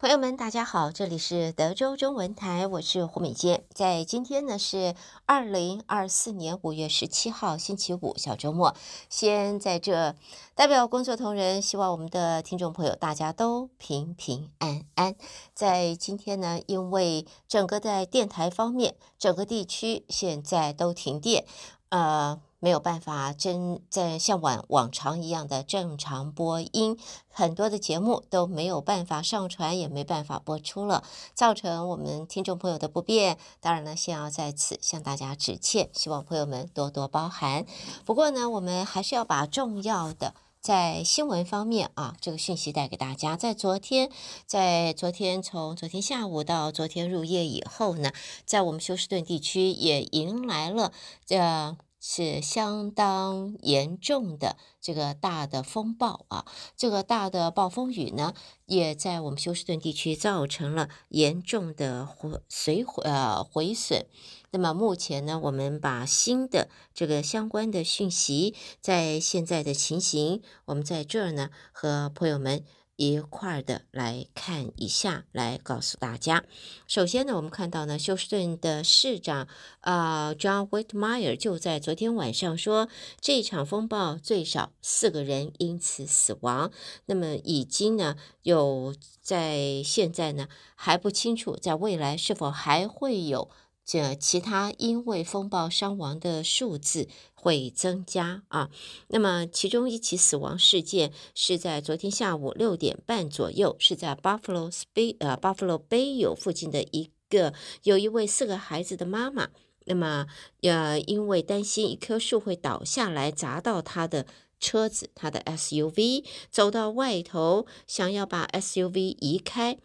朋友们，大家好，这里是德州中文台，我是胡美坚。在今天呢，是二零二四年五月十七号，星期五，小周末。先在这代表工作同仁，希望我们的听众朋友大家都平平安安。在今天呢，因为整个在电台方面，整个地区现在都停电，呃。没有办法真在像往往常一样的正常播音，很多的节目都没有办法上传，也没办法播出了，造成我们听众朋友的不便。当然了，先要在此向大家致歉，希望朋友们多多包涵。不过呢，我们还是要把重要的在新闻方面啊这个讯息带给大家。在昨天，在昨天从昨天下午到昨天入夜以后呢，在我们休斯顿地区也迎来了这。是相当严重的这个大的风暴啊，这个大的暴风雨呢，也在我们休斯顿地区造成了严重的毁损呃毁损。那么目前呢，我们把新的这个相关的讯息，在现在的情形，我们在这儿呢和朋友们。一块儿的来看一下，来告诉大家。首先呢，我们看到呢，休斯顿的市长啊，John Whitmire 就在昨天晚上说，这场风暴最少四个人因此死亡。那么，已经呢有在现在呢还不清楚，在未来是否还会有。这其他因为风暴伤亡的数字会增加啊。那么其中一起死亡事件是在昨天下午六点半左右，是在 Buffalo a 杯呃 Buffalo b 杯友附近的一个有一位四个孩子的妈妈，那么呃因为担心一棵树会倒下来砸到她的车子，她的 SUV 走到外头想要把 SUV 移开。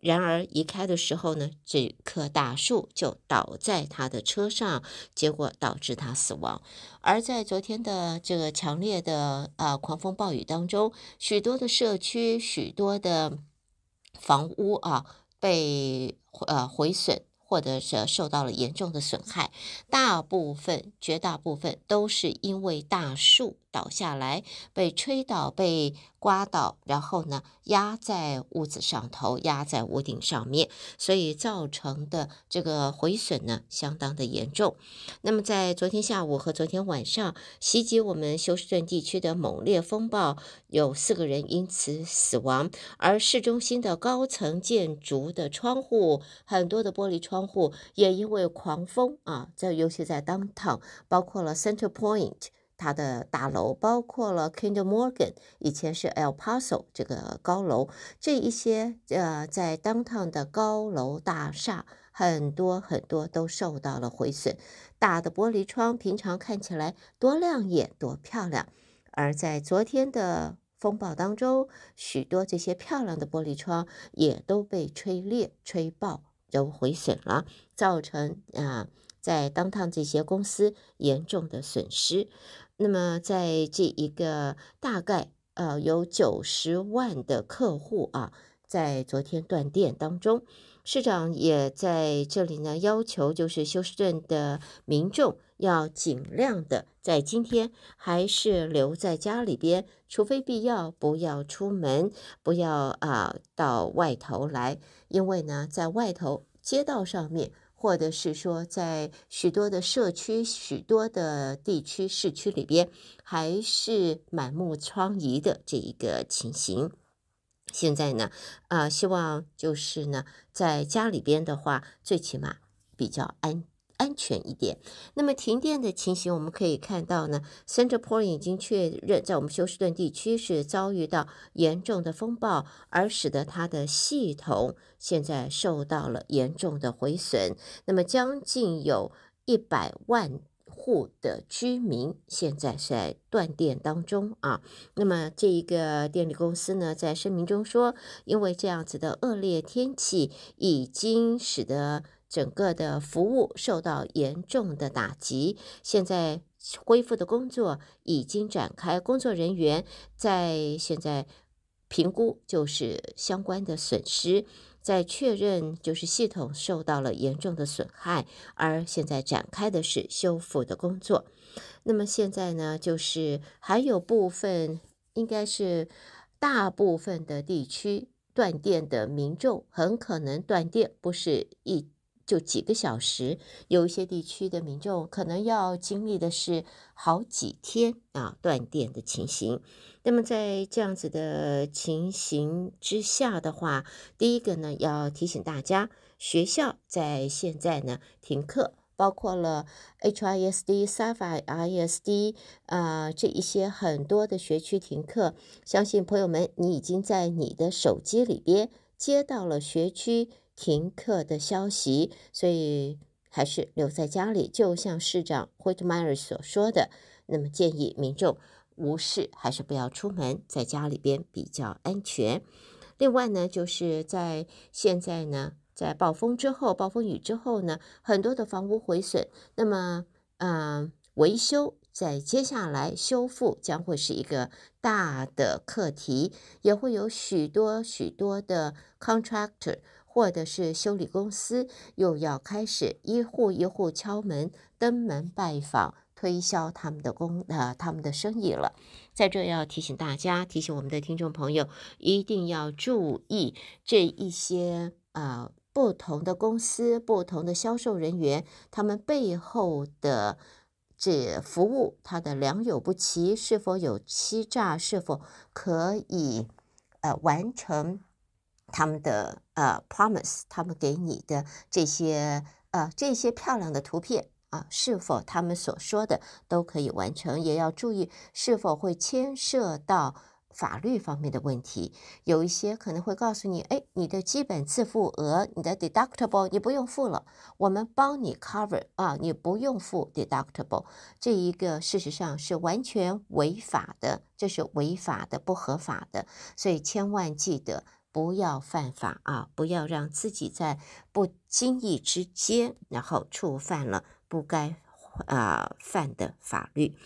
然而移开的时候呢，这棵大树就倒在他的车上，结果导致他死亡。而在昨天的这个强烈的啊狂风暴雨当中，许多的社区、许多的房屋啊被呃毁损，或者是受到了严重的损害。大部分、绝大部分都是因为大树。倒下来，被吹倒，被刮倒，然后呢，压在屋子上头，压在屋顶上面，所以造成的这个毁损呢，相当的严重。那么，在昨天下午和昨天晚上袭击我们休斯顿地区的猛烈风暴，有四个人因此死亡，而市中心的高层建筑的窗户，很多的玻璃窗户也因为狂风啊，这尤其在 downtown，包括了 center point。它的大楼包括了 k i n d l e Morgan，以前是 e l p a s o 这个高楼，这一些呃在 downtown 的高楼大厦，很多很多都受到了毁损。大的玻璃窗平常看起来多亮眼多漂亮，而在昨天的风暴当中，许多这些漂亮的玻璃窗也都被吹裂、吹爆，就毁损了，造成啊。在当趟这些公司严重的损失，那么在这一个大概呃有九十万的客户啊，在昨天断电当中，市长也在这里呢，要求就是休斯顿的民众要尽量的在今天还是留在家里边，除非必要，不要出门，不要啊到外头来，因为呢在外头街道上面。或者是说，在许多的社区、许多的地区、市区里边，还是满目疮痍的这一个情形。现在呢，啊，希望就是呢，在家里边的话，最起码比较安。安全一点。那么，停电的情形我们可以看到呢。c e n t a l p o i n t 已经确认，在我们休斯顿地区是遭遇到严重的风暴，而使得它的系统现在受到了严重的毁损。那么，将近有一百万户的居民现在是在断电当中啊。那么，这一个电力公司呢，在声明中说，因为这样子的恶劣天气已经使得。整个的服务受到严重的打击，现在恢复的工作已经展开，工作人员在现在评估就是相关的损失，在确认就是系统受到了严重的损害，而现在展开的是修复的工作。那么现在呢，就是还有部分，应该是大部分的地区断电的民众很可能断电，不是一。就几个小时，有一些地区的民众可能要经历的是好几天啊断电的情形。那么在这样子的情形之下的话，第一个呢要提醒大家，学校在现在呢停课，包括了 HISD、s a f i r ISD 啊这一些很多的学区停课。相信朋友们，你已经在你的手机里边接到了学区。停课的消息，所以还是留在家里。就像市长惠特迈尔所说的，那么建议民众无事还是不要出门，在家里边比较安全。另外呢，就是在现在呢，在暴风之后、暴风雨之后呢，很多的房屋毁损，那么嗯，维修在接下来修复将会是一个大的课题，也会有许多许多的 contractor。或者是修理公司又要开始一户一户敲门、登门拜访，推销他们的工呃他们的生意了。在这要提醒大家，提醒我们的听众朋友，一定要注意这一些啊，不同的公司、不同的销售人员，他们背后的这服务，它的良莠不齐，是否有欺诈，是否可以呃完成。他们的呃 promise，他们给你的这些呃这些漂亮的图片啊，是否他们所说的都可以完成？也要注意是否会牵涉到法律方面的问题。有一些可能会告诉你，哎，你的基本自付额，你的 deductible，你不用付了，我们帮你 cover 啊，你不用付 deductible。这一个事实上是完全违法的，这是违法的，不合法的。所以千万记得。不要犯法啊！不要让自己在不经意之间，然后触犯了不该啊犯的法律。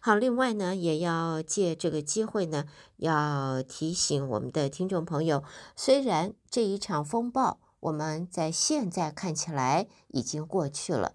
好，另外呢，也要借这个机会呢，要提醒我们的听众朋友，虽然这一场风暴，我们在现在看起来已经过去了，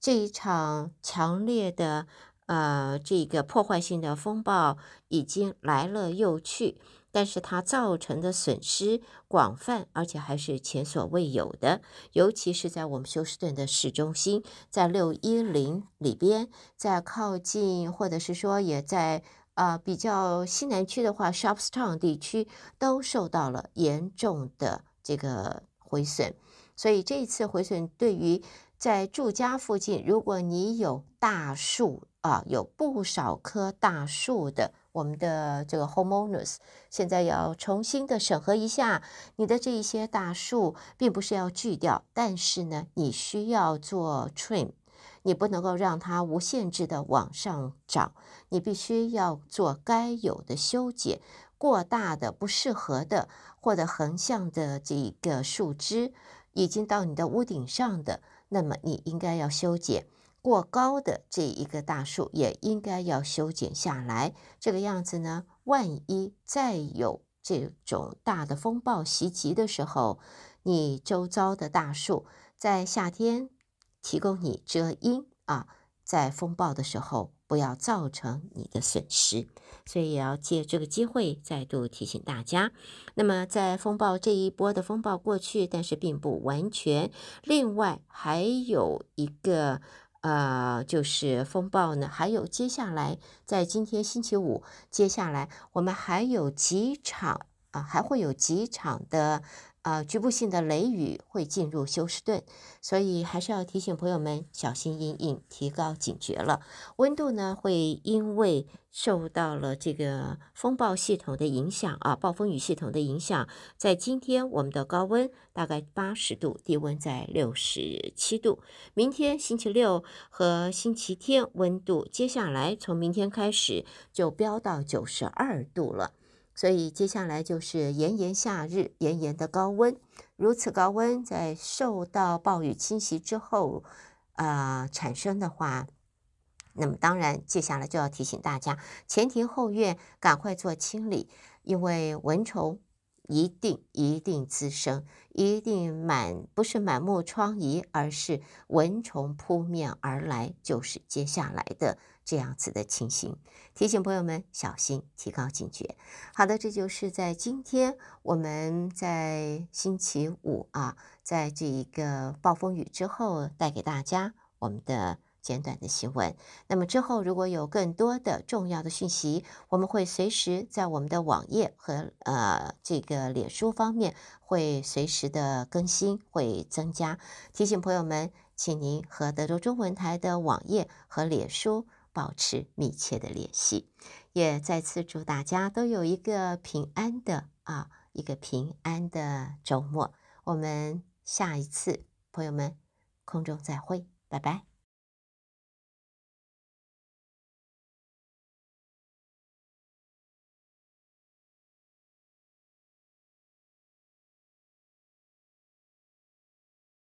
这一场强烈的。呃，这个破坏性的风暴已经来了又去，但是它造成的损失广泛，而且还是前所未有的。尤其是在我们休斯顿的市中心，在六一零里边，在靠近或者是说也在啊比较西南区的话，Shopstown 地区都受到了严重的这个毁损。所以这一次毁损对于在住家附近，如果你有大树，啊，有不少棵大树的，我们的这个 homeowners 现在要重新的审核一下你的这一些大树，并不是要锯掉，但是呢，你需要做 trim，你不能够让它无限制的往上涨，你必须要做该有的修剪。过大的、不适合的或者横向的这个树枝，已经到你的屋顶上的，那么你应该要修剪。过高的这一个大树也应该要修剪下来。这个样子呢，万一再有这种大的风暴袭击的时候，你周遭的大树在夏天提供你遮阴啊，在风暴的时候不要造成你的损失。所以也要借这个机会再度提醒大家。那么，在风暴这一波的风暴过去，但是并不完全。另外还有一个。呃，就是风暴呢，还有接下来在今天星期五，接下来我们还有几场啊，还会有几场的。啊，局部性的雷雨会进入休斯顿，所以还是要提醒朋友们小心阴影，提高警觉了。温度呢，会因为受到了这个风暴系统的影响啊，暴风雨系统的影响，在今天我们的高温大概八十度，低温在六十七度。明天星期六和星期天温度，接下来从明天开始就飙到九十二度了。所以接下来就是炎炎夏日，炎炎的高温。如此高温，在受到暴雨侵袭之后，啊，产生的话，那么当然接下来就要提醒大家，前庭后院赶快做清理，因为蚊虫一定一定滋生，一定满不是满目疮痍，而是蚊虫扑面而来，就是接下来的。这样子的情形，提醒朋友们小心，提高警觉。好的，这就是在今天我们在星期五啊，在这一个暴风雨之后带给大家我们的简短的新闻。那么之后如果有更多的重要的讯息，我们会随时在我们的网页和呃这个脸书方面会随时的更新，会增加提醒朋友们，请您和德州中文台的网页和脸书。保持密切的联系，也再次祝大家都有一个平安的啊，一个平安的周末。我们下一次，朋友们，空中再会，拜拜。